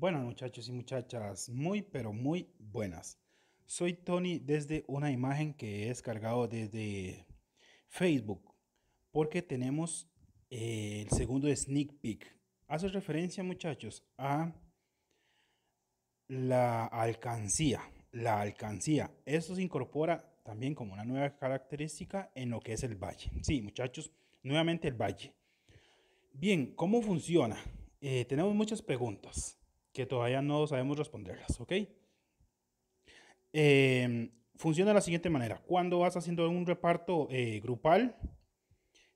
Bueno muchachos y muchachas, muy pero muy buenas. Soy Tony desde una imagen que he descargado desde Facebook porque tenemos eh, el segundo sneak peek. Haces referencia muchachos a la alcancía. La alcancía. Esto se incorpora también como una nueva característica en lo que es el valle. Sí muchachos, nuevamente el valle. Bien, ¿cómo funciona? Eh, tenemos muchas preguntas que todavía no sabemos responderlas, ¿ok? Em, funciona de la siguiente manera. Cuando vas haciendo un reparto eh, grupal,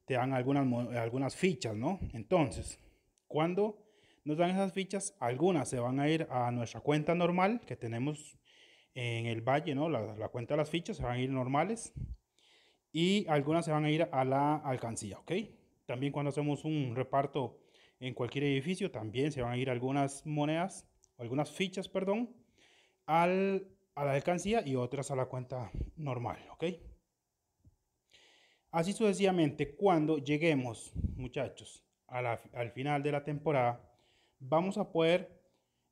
te dan algunas, algunas fichas, ¿no? Entonces, cuando nos dan esas fichas, algunas se van a ir a nuestra cuenta normal que tenemos en el valle, ¿no? La, la cuenta de las fichas se van a ir normales y algunas se van a ir a la alcancía, ¿ok? También cuando hacemos un reparto en cualquier edificio también se van a ir algunas monedas, algunas fichas, perdón, a la alcancía y otras a la cuenta normal, ¿ok? Así sucesivamente, cuando lleguemos, muchachos, al final de la temporada, vamos a poder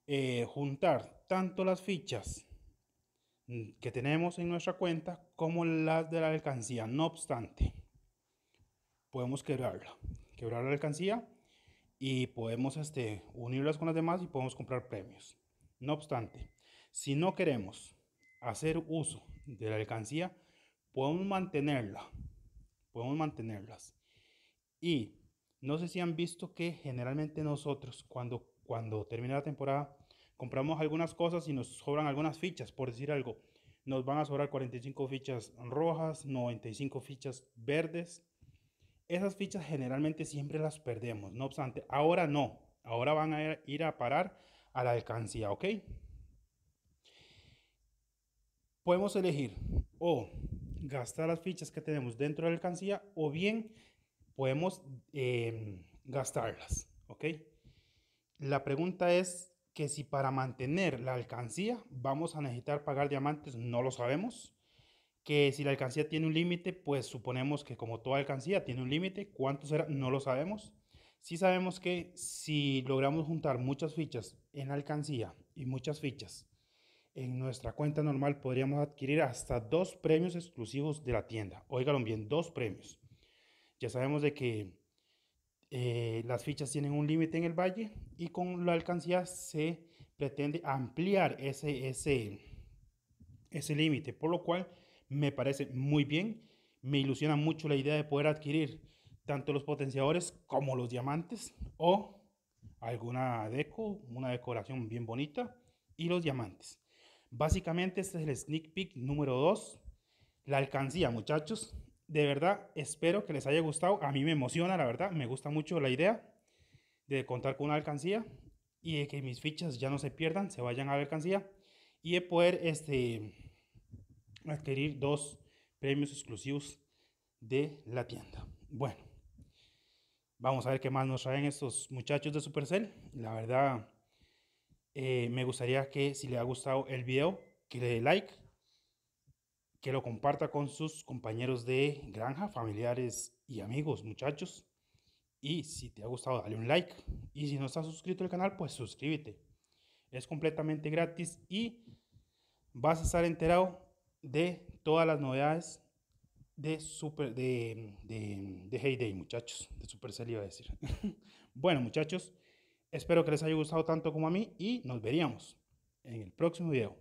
eh, juntar tanto las fichas mm, que tenemos en nuestra cuenta como las de la alcancía. No obstante, podemos quebrarla. Quebrar la alcancía y podemos este, unirlas con las demás y podemos comprar premios. No obstante, si no queremos hacer uso de la alcancía, podemos mantenerla. Podemos mantenerlas. Y no sé si han visto que generalmente nosotros cuando, cuando termina la temporada compramos algunas cosas y nos sobran algunas fichas, por decir algo. Nos van a sobrar 45 fichas rojas, 95 fichas verdes, esas fichas generalmente siempre las perdemos, no obstante, ahora no, ahora van a ir a parar a la alcancía, ¿ok? Podemos elegir o gastar las fichas que tenemos dentro de la alcancía o bien podemos em, gastarlas, ¿ok? La pregunta es que si para mantener la alcancía vamos a necesitar pagar diamantes, no lo sabemos que si la alcancía tiene un límite, pues suponemos que como toda alcancía tiene un límite, ¿cuánto será? No lo sabemos. Sí sabemos que si logramos juntar muchas fichas en alcancía y muchas fichas en nuestra cuenta normal, podríamos adquirir hasta dos premios exclusivos de la tienda. Óiganlo bien, dos premios. Ya sabemos de que eh, las fichas tienen un límite en el valle y con la alcancía se pretende ampliar ese, ese, ese límite, por lo cual me parece muy bien. Me ilusiona mucho la idea de poder adquirir tanto los potenciadores como los diamantes o alguna deco, una decoración bien bonita y los diamantes. Básicamente este es el sneak peek número 2, la alcancía muchachos. De verdad espero que les haya gustado, a mí me emociona la verdad, me gusta mucho la idea de contar con una alcancía y de que mis fichas ya no se pierdan, se vayan a la alcancía y de poder este adquirir dos premios exclusivos de la tienda. Bueno, vamos a ver qué más nos traen estos muchachos de Supercell. La verdad, eh, me gustaría que si le ha gustado el video, que le dé like, que lo comparta con sus compañeros de granja, familiares y amigos, muchachos. Y si te ha gustado, dale un like. Y si no estás suscrito al canal, pues suscríbete. Es completamente gratis y vas a estar enterado de todas las novedades de, super, de, de, de Heyday, muchachos. De Supercell iba a decir. bueno, muchachos, espero que les haya gustado tanto como a mí y nos veríamos en el próximo video.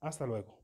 Hasta luego.